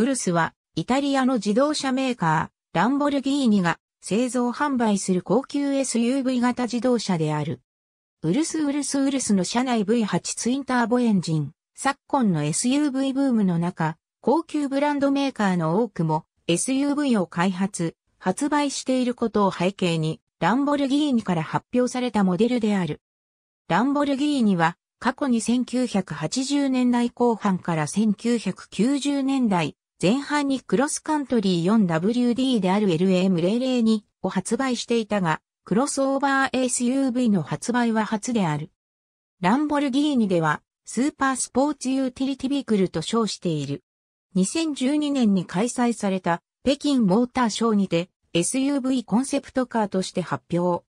ウルスは、イタリアの自動車メーカー、ランボルギーニが製造販売する高級 SUV 型自動車である。ウルスウルスウルスの車内 V8 ツインターボエンジン、昨今の SUV ブームの中、高級ブランドメーカーの多くも SUV を開発、発売していることを背景に、ランボルギーニから発表されたモデルである。ランボルギーニは過去に1980年代後半から1990年代前半にクロスカントリー 4WD である LM002 を発売していたが、クロスオーバー SUV の発売は初である。ランボルギーニでは、スーパースポーツユーティリティビークルと称している。2012年に開催された北京モーターショーにて SUV コンセプトカーとして発表。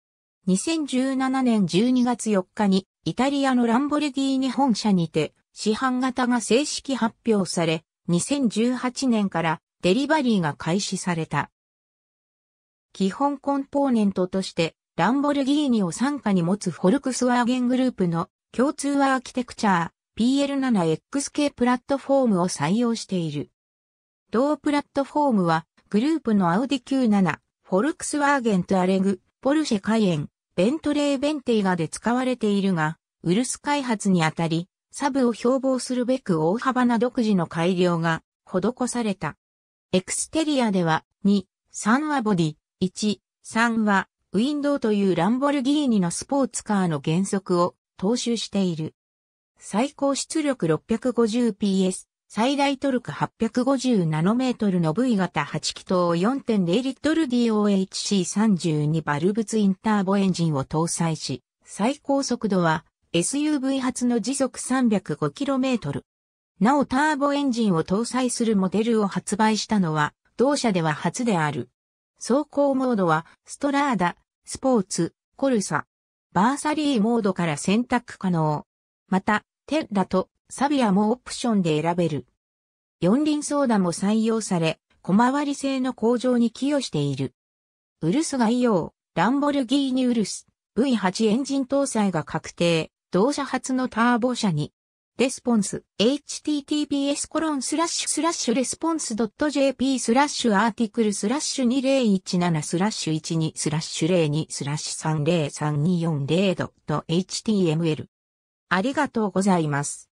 2017年12月4日にイタリアのランボルギーニ本社にて市販型が正式発表され、2018年からデリバリーが開始された。基本コンポーネントとしてランボルギーニを傘下に持つフォルクスワーゲングループの共通アーキテクチャー PL7XK プラットフォームを採用している。同プラットフォームはグループのアウディ Q7、フォルクスワーゲンとアレグ、ポルシェカイエン、ベントレーベンテイガで使われているが、ウルス開発にあたり、サブを標榜するべく大幅な独自の改良が施された。エクステリアでは2、3はボディ、1、3はウィンドウというランボルギーニのスポーツカーの原則を踏襲している。最高出力 650PS、最大トルク850ナノメートルの V 型8気筒4.0リットル DOHC32 バルブツインターボエンジンを搭載し、最高速度は SUV 発の時速 305km。なおターボエンジンを搭載するモデルを発売したのは、同社では初である。走行モードは、ストラーダ、スポーツ、コルサ、バーサリーモードから選択可能。また、テッラとサビアもオプションで選べる。四輪ソーダも採用され、小回り性の向上に寄与している。ウルス概要、ランボルギーニウルス、V8 エンジン搭載が確定。同社初のターボ車に、レスポンス、https コロンスラッシュスラッシュレスポンス .jp スラッシュアーティクルスラッシュ2017スラッシュ12スラッシュ02スラッシュ303240 .html。ありがとうございます。